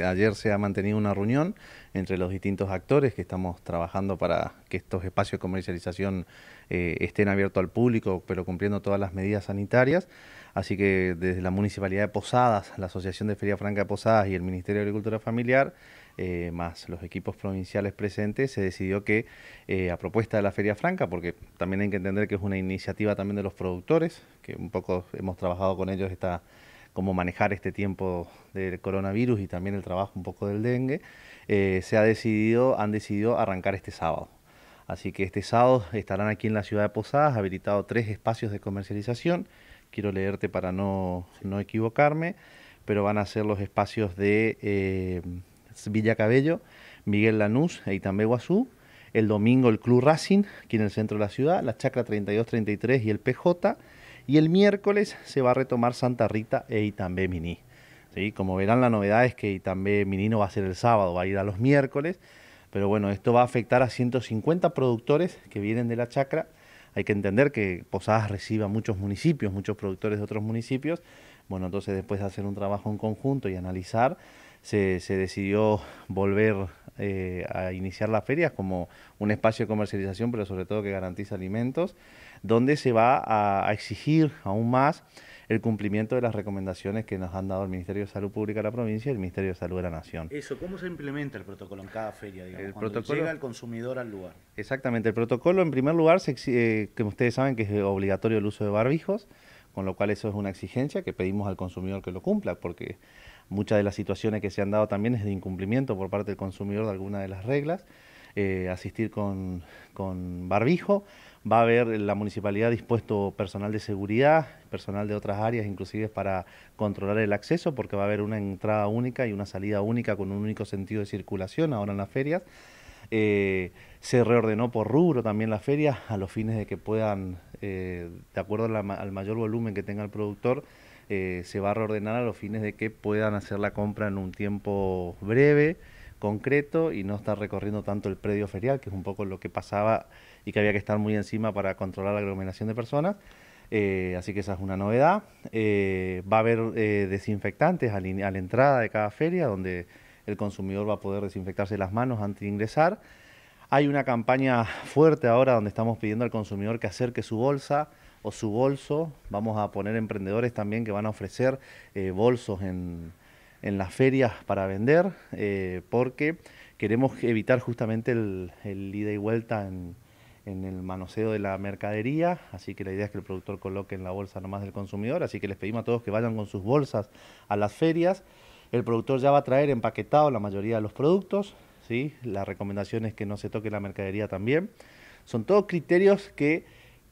Este, ayer se ha mantenido una reunión entre los distintos actores que estamos trabajando para que estos espacios de comercialización eh, estén abiertos al público, pero cumpliendo todas las medidas sanitarias. Así que desde la Municipalidad de Posadas, la Asociación de Feria Franca de Posadas y el Ministerio de Agricultura Familiar, eh, más los equipos provinciales presentes, se decidió que eh, a propuesta de la Feria Franca, porque también hay que entender que es una iniciativa también de los productores, que un poco hemos trabajado con ellos esta cómo manejar este tiempo del coronavirus y también el trabajo un poco del dengue, eh, se ha decidido, han decidido arrancar este sábado. Así que este sábado estarán aquí en la ciudad de Posadas, habilitado tres espacios de comercialización. Quiero leerte para no, no equivocarme, pero van a ser los espacios de eh, Villa Cabello, Miguel Lanús e también Guazú. El domingo el Club Racing, aquí en el centro de la ciudad, la Chacra 3233 y el PJ. Y el miércoles se va a retomar Santa Rita e Itambé Mini. Como verán, la novedad es que Itambé Mini no va a ser el sábado, va a ir a los miércoles. Pero bueno, esto va a afectar a 150 productores que vienen de la chacra. Hay que entender que Posadas recibe a muchos municipios, muchos productores de otros municipios. Bueno, entonces después de hacer un trabajo en conjunto y analizar, se decidió volver eh, a iniciar las ferias como un espacio de comercialización, pero sobre todo que garantiza alimentos, donde se va a, exigir aún más el cumplimiento de las recomendaciones que nos han dado el Ministerio de Salud Pública de la provincia y el Ministerio de Salud de la Nación. Eso, ¿cómo se implementa el protocolo en cada feria? el protocolo, llega el consumidor al lugar. Exactamente, el protocolo en primer lugar, como eh, ustedes saben que es obligatorio el uso de barbijos, con lo cual eso es una exigencia que pedimos al consumidor que lo cumpla, porque Muchas de las situaciones que se han dado también es de incumplimiento por parte del consumidor de alguna de las reglas. Eh, asistir con, barbijo. Va a haber la municipalidad dispuesto personal de seguridad, personal de otras áreas, inclusive para controlar el acceso, porque va a haber una entrada única y una salida única con un único sentido de circulación ahora en las ferias. Eh, se reordenó por rubro también las ferias a los fines de que puedan, eh, de acuerdo al mayor volumen que tenga el productor, eh, se va a reordenar a los fines de que puedan hacer la compra en un tiempo breve, concreto, y no estar recorriendo tanto el predio ferial, que es un poco lo que pasaba y que había que estar muy encima para controlar la aglomeración de personas. Eh, así que esa es una novedad. Eh, va a haber desinfectantes a, la entrada de cada feria, donde el consumidor va a poder desinfectarse las manos antes de ingresar. Hay una campaña fuerte ahora donde estamos pidiendo al consumidor que acerque su bolsa o su bolso. Vamos a poner emprendedores también que van a ofrecer eh, bolsos en, las ferias para vender, eh, porque queremos evitar justamente el, ida y vuelta en, el manoseo de la mercadería, así que la idea es que el productor coloque en la bolsa nomás del consumidor, así que les pedimos a todos que vayan con sus bolsas a las ferias. El productor ya va a traer empaquetado la mayoría de los productos, ¿sí? la recomendación es que no se toque la mercadería también. Son todos criterios que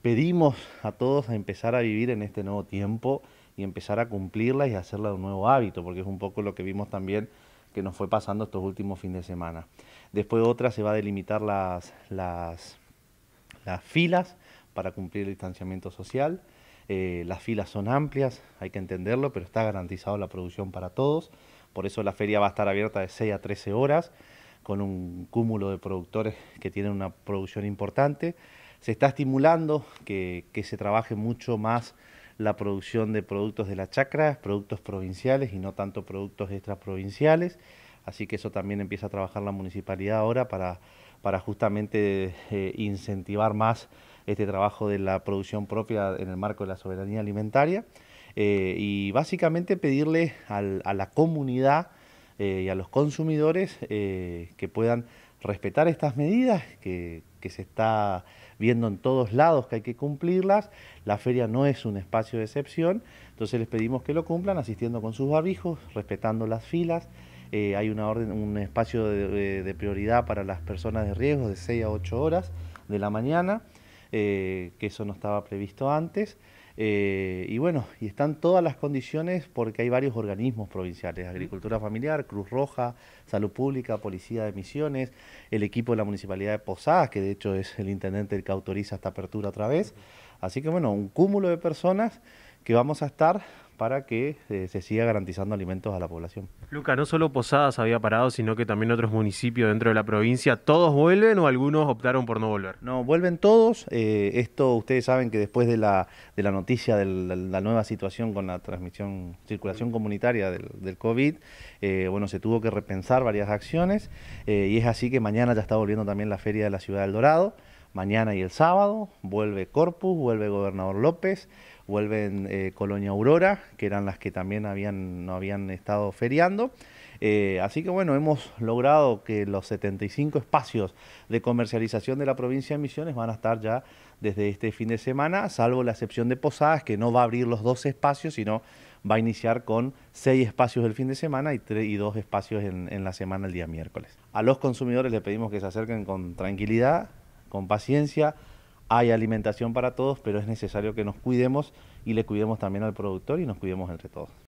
pedimos a todos a empezar a vivir en este nuevo tiempo y empezar a cumplirla y hacerla un nuevo hábito, porque es un poco lo que vimos también que nos fue pasando estos últimos fines de semana. Después otra se va a delimitar las, las, filas para cumplir el distanciamiento social. Eh, las filas son amplias, hay que entenderlo, pero está garantizado la producción para todos. Por eso la feria va a estar abierta de 6 a 13 horas, con un cúmulo de productores que tienen una producción importante se está estimulando que, se trabaje mucho más la producción de productos de la chacra, productos provinciales y no tanto productos extraprovinciales. Así que eso también empieza a trabajar la municipalidad ahora para, para justamente eh, incentivar más este trabajo de la producción propia en el marco de la soberanía alimentaria. Eh, y básicamente pedirle a la comunidad eh, y a los consumidores que puedan respetar estas medidas que, que se está viendo en todos lados que hay que cumplirlas. La feria no es un espacio de excepción, entonces les pedimos que lo cumplan asistiendo con sus barbijos, respetando las filas. Eh, hay un espacio de, prioridad para las personas de riesgo de 6 a 8 horas de la mañana, eh, que eso no estaba previsto antes. Eh, y bueno, y están todas las condiciones porque hay varios organismos provinciales, Agricultura Familiar, Cruz Roja, Salud Pública, Policía de Misiones, el equipo de la Municipalidad de Posadas, que de hecho es el intendente el que autoriza esta apertura otra vez. Así que bueno, un cúmulo de personas que vamos a estar para que eh, se siga garantizando alimentos a la población. Luca, no solo Posadas había parado, sino que también otros municipios dentro de la provincia. ¿Todos vuelven o algunos optaron por no volver? No, vuelven todos. Eh, esto ustedes saben que después de la, noticia de la, nueva situación con la transmisión, circulación comunitaria del, COVID, eh, bueno, se tuvo que repensar varias acciones y es así que mañana ya está volviendo también la Feria de la Ciudad del Dorado. Mañana y el sábado vuelve Corpus, vuelve Gobernador López, vuelven eh, Colonia Aurora, que eran las que también habían, no habían estado feriando. Eh, así que bueno, hemos logrado que los 75 espacios de comercialización de la provincia de Misiones van a estar ya desde este fin de semana, salvo la excepción de Posadas, que no va a abrir los 12 espacios, sino va a iniciar con seis espacios el fin de semana y, y 2 espacios en, en la semana el día miércoles. A los consumidores les pedimos que se acerquen con tranquilidad, con paciencia, hay alimentación para todos, pero es necesario que nos cuidemos y le cuidemos también al productor y nos cuidemos entre todos.